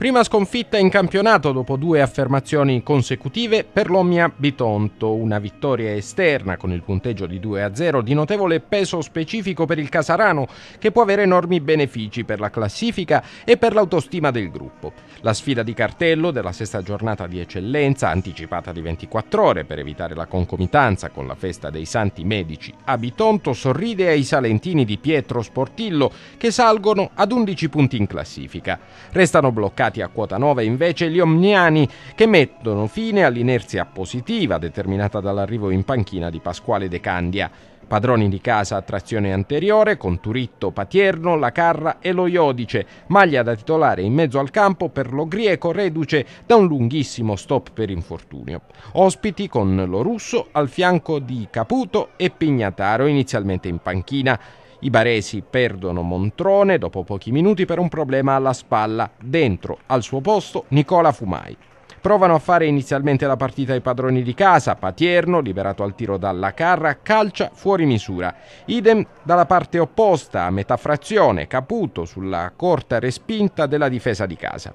Prima sconfitta in campionato dopo due affermazioni consecutive per l'Omnia Bitonto, una vittoria esterna con il punteggio di 2-0 di notevole peso specifico per il Casarano che può avere enormi benefici per la classifica e per l'autostima del gruppo. La sfida di cartello della sesta giornata di eccellenza, anticipata di 24 ore per evitare la concomitanza con la festa dei Santi Medici a Bitonto, sorride ai salentini di Pietro Sportillo che salgono ad 11 punti in classifica. Restano bloccati quotati a quota 9 invece gli Omniani che mettono fine all'inerzia positiva determinata dall'arrivo in panchina di Pasquale De Candia. Padroni di casa a trazione anteriore con Turitto, Patierno, La Carra e lo Iodice, maglia da titolare in mezzo al campo per lo Grieco, reduce da un lunghissimo stop per infortunio. Ospiti con lo russo al fianco di Caputo e Pignataro inizialmente in panchina. I baresi perdono Montrone dopo pochi minuti per un problema alla spalla. Dentro, al suo posto, Nicola Fumai. Provano a fare inizialmente la partita ai padroni di casa, Patierno, liberato al tiro dalla Carra, calcia fuori misura. Idem dalla parte opposta, a metà frazione, Caputo sulla corta respinta della difesa di casa.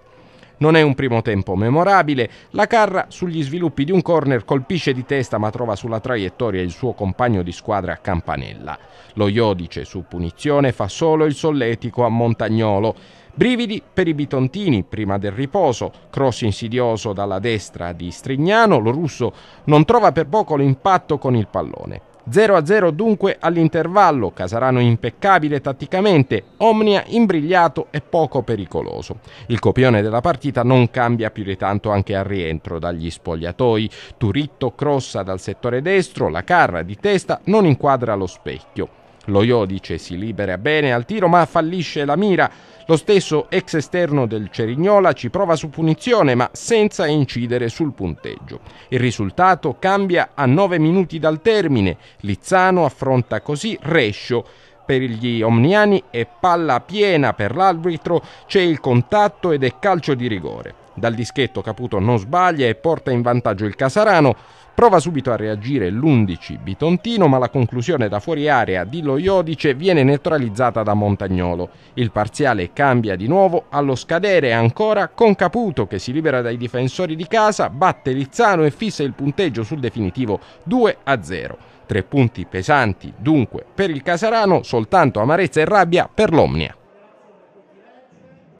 Non è un primo tempo memorabile, la Carra sugli sviluppi di un corner colpisce di testa ma trova sulla traiettoria il suo compagno di squadra a campanella. Lo Iodice su punizione fa solo il solletico a Montagnolo. Brividi per i bitontini prima del riposo, cross insidioso dalla destra di Strignano, lo russo non trova per poco l'impatto con il pallone. 0-0 dunque all'intervallo, Casarano impeccabile tatticamente, Omnia imbrigliato e poco pericoloso. Il copione della partita non cambia più di tanto anche al rientro dagli spogliatoi. Turitto crossa dal settore destro, la carra di testa non inquadra lo specchio. Lo Loiodice si libera bene al tiro ma fallisce la mira. Lo stesso ex esterno del Cerignola ci prova su punizione ma senza incidere sul punteggio. Il risultato cambia a 9 minuti dal termine. Lizzano affronta così Rescio per gli Omniani è palla piena per l'arbitro, c'è il contatto ed è calcio di rigore. Dal dischetto Caputo non sbaglia e porta in vantaggio il Casarano. Prova subito a reagire l'11 Bitontino, ma la conclusione da fuori area di Loiodice viene neutralizzata da Montagnolo. Il parziale cambia di nuovo allo scadere ancora con Caputo che si libera dai difensori di casa, batte Lizzano e fissa il punteggio sul definitivo 2 a 0. Tre punti pesanti dunque per il Casarano, soltanto amarezza e rabbia per l'Omnia.